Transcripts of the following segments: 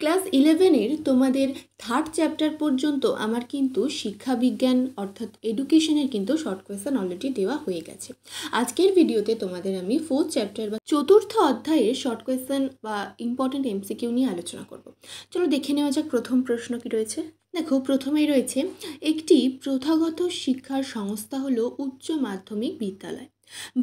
class ইলেভেনের তোমাদের third chapter পর্যন্ত আমার কিন্তু শিক্ষা বিজ্ঞান অর্থাৎ এডুকেশনের কিন্তু শর্ট কোয়েশন অলরেডি দেওয়া হয়ে গেছে আজকের ভিডিওতে তোমাদের আমি ফোর্থ চ্যাপ্টার বা চতুর্থ অধ্যায়ের শর্ট কোয়েশন বা ইম্পর্টেন্ট এমসিকিউ নিয়ে আলোচনা করব চলো দেখে নেওয়া যাক প্রথম প্রশ্ন কি রয়েছে দেখো প্রথমেই রয়েছে একটি প্রথাগত শিক্ষার সংস্থা হলো উচ্চ মাধ্যমিক বিদ্যালয়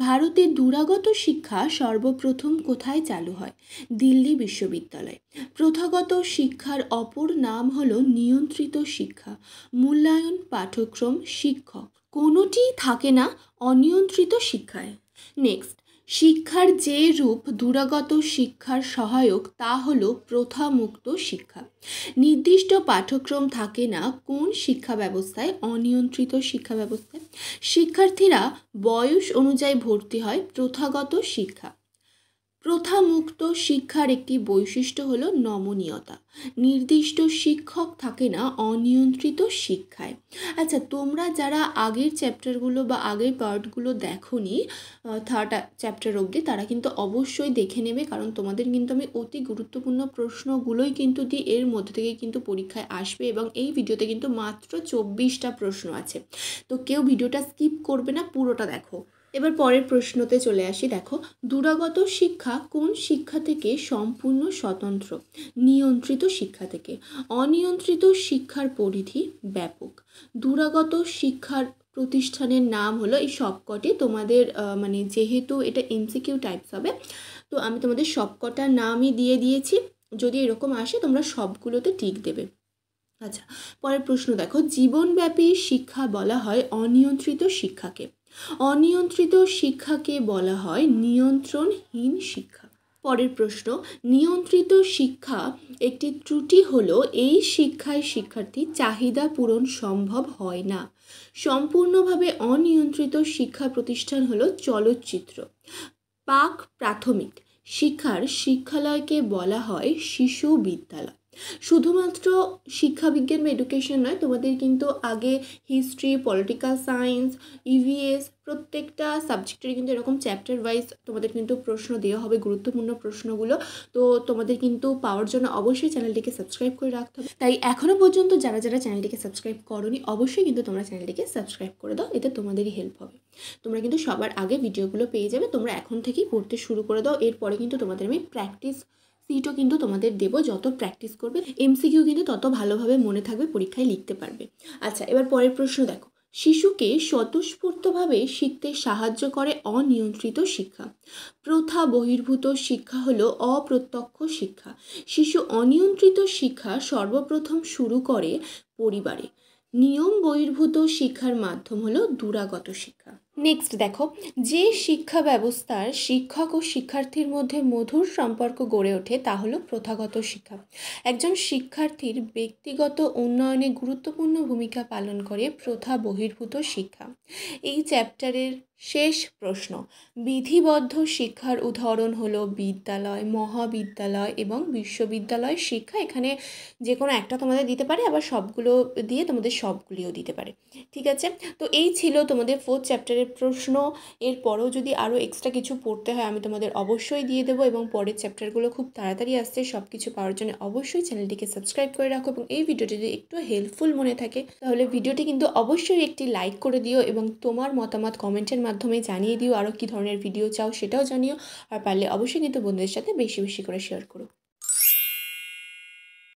ভারতে দূরাগত শিক্ষা সর্বপ্রথম কোথায় চালু হয় দিল্লি বিশ্ববিদ্যালয় প্রথাগত শিক্ষার অপর নাম হল নিয়ন্ত্রিত শিক্ষা মূল্যায়ন পাঠ্যক্রম শিক্ষক কোনোটিই থাকে না অনিয়ন্ত্রিত শিক্ষায় নেক্সট শিক্ষার যে রূপ দূরাগত শিক্ষার সহায়ক তা হল প্রথামুক্ত শিক্ষা নির্দিষ্ট পাঠ্যক্রম থাকে না কোন শিক্ষা ব্যবস্থায় অনিয়ন্ত্রিত শিক্ষা ব্যবস্থায় শিক্ষার্থীরা বয়স অনুযায়ী ভর্তি হয় প্রথাগত শিক্ষা প্রথামুক্ত শিক্ষার একটি বৈশিষ্ট্য হল নমনীয়তা নির্দিষ্ট শিক্ষক থাকে না অনিয়ন্ত্রিত শিক্ষায় আচ্ছা তোমরা যারা আগের চ্যাপ্টারগুলো বা আগের পার্টগুলো দেখোনি থার্ড চ্যাপ্টার অবধি তারা কিন্তু অবশ্যই দেখে নেবে কারণ তোমাদের কিন্তু আমি অতি গুরুত্বপূর্ণ প্রশ্নগুলোই কিন্তু দিই এর মধ্যে থেকে কিন্তু পরীক্ষায় আসবে এবং এই ভিডিওতে কিন্তু মাত্র চব্বিশটা প্রশ্ন আছে তো কেউ ভিডিওটা স্কিপ করবে না পুরোটা দেখো এবার পরের প্রশ্নতে চলে আসি দেখো দূরাগত শিক্ষা কোন শিক্ষা থেকে সম্পূর্ণ স্বতন্ত্র নিয়ন্ত্রিত শিক্ষা থেকে অনিয়ন্ত্রিত শিক্ষার পরিধি ব্যাপক দূরাগত শিক্ষার প্রতিষ্ঠানের নাম হলো এই সবকটি তোমাদের মানে যেহেতু এটা এমসিকিউ টাইপস হবে তো আমি তোমাদের সবকটা নামই দিয়ে দিয়েছি যদি এরকম আসে তোমরা সবগুলোতে টিক দেবে আচ্ছা পরের প্রশ্ন দেখো জীবনব্যাপী শিক্ষা বলা হয় অনিয়ন্ত্রিত শিক্ষাকে অনিয়ন্ত্রিত শিক্ষাকে বলা হয় নিয়ন্ত্রণহীন শিক্ষা পরের প্রশ্ন নিয়ন্ত্রিত শিক্ষা একটি ত্রুটি হলো এই শিক্ষায় শিক্ষার্থীর চাহিদা পূরণ সম্ভব হয় না সম্পূর্ণভাবে অনিয়ন্ত্রিত শিক্ষা প্রতিষ্ঠান হলো চলচ্চিত্র পাক প্রাথমিক শিক্ষার শিক্ষালয়কে বলা হয় শিশু বিদ্যালয় শুধুমাত্র শিক্ষাবিজ্ঞান বা এডুকেশন নয় তোমাদের কিন্তু আগে হিস্ট্রি পলিটিক্যাল সায়েন্স ইভিএস প্রত্যেকটা সাবজেক্টের কিন্তু এরকম চ্যাপ্টার ওয়াইজ তোমাদের কিন্তু প্রশ্ন দেওয়া হবে গুরুত্বপূর্ণ প্রশ্নগুলো তো তোমাদের কিন্তু পাওয়ার জন্য অবশ্যই চ্যানেলটিকে সাবস্ক্রাইব করে রাখতে হবে তাই এখনও পর্যন্ত যারা যারা চ্যানেলটিকে সাবস্ক্রাইব করনি অবশ্যই কিন্তু তোমরা চ্যানেলটিকে সাবস্ক্রাইব করে দাও এতে তোমাদেরই হেল্প হবে তোমরা কিন্তু সবার আগে ভিডিওগুলো পেয়ে যাবে তোমরা এখন থেকেই পড়তে শুরু করে দাও এরপরে কিন্তু তোমাদের আমি প্র্যাকটিস সিটও কিন্তু তোমাদের দেব যত প্র্যাকটিস করবে এমসিকিউ কিন্তু তত ভালোভাবে মনে থাকবে পরীক্ষায় লিখতে পারবে আচ্ছা এবার পরের প্রশ্ন দেখো শিশুকে স্বতঃস্ফূর্তভাবে শিখতে সাহায্য করে অনিয়ন্ত্রিত শিক্ষা প্রথা বহির্ভূত শিক্ষা হলো অপ্রত্যক্ষ শিক্ষা শিশু অনিয়ন্ত্রিত শিক্ষা সর্বপ্রথম শুরু করে পরিবারে নিয়ম বহির্ভূত শিক্ষার মাধ্যম হলো দূরাগত শিক্ষা নেক্সট দেখো যে শিক্ষা ব্যবস্থার শিক্ষক ও শিক্ষার্থীর মধ্যে মধুর সম্পর্ক গড়ে ওঠে তা হলো প্রথাগত শিক্ষা একজন শিক্ষার্থীর ব্যক্তিগত উন্নয়নে গুরুত্বপূর্ণ ভূমিকা পালন করে প্রথা বহির্ভূত শিক্ষা এই চ্যাপ্টারের শেষ প্রশ্ন বিধিবদ্ধ শিক্ষার উদাহরণ হলো বিদ্যালয় মহাবিদ্যালয় এবং বিশ্ববিদ্যালয় শিক্ষা এখানে যে কোনো একটা তোমাদের দিতে পারে আবার সবগুলো দিয়ে তোমাদের সবগুলিও দিতে পারে ঠিক আছে তো এই ছিল তোমাদের ফোর্থ চ্যাপ্টারের প্রশ্ন পরেও যদি আরও এক্সট্রা কিছু পড়তে হয় আমি তোমাদের অবশ্যই দিয়ে দেবো এবং পরের চ্যাপ্টারগুলো খুব তাড়াতাড়ি আসছে সব কিছু পাওয়ার জন্য অবশ্যই চ্যানেলটিকে সাবস্ক্রাইব করে রাখো এবং এই ভিডিওটি যদি একটু হেল্পফুল মনে থাকে তাহলে ভিডিওটি কিন্তু অবশ্যই একটি লাইক করে দিও এবং তোমার মতামত কমেন্টের মাধ্যমে জানিয়ে দিও আরও কী ধরনের ভিডিও চাও সেটাও জানিও আর পারলে অবশ্যই কিন্তু বন্ধুদের সাথে বেশি বেশি করে শেয়ার করো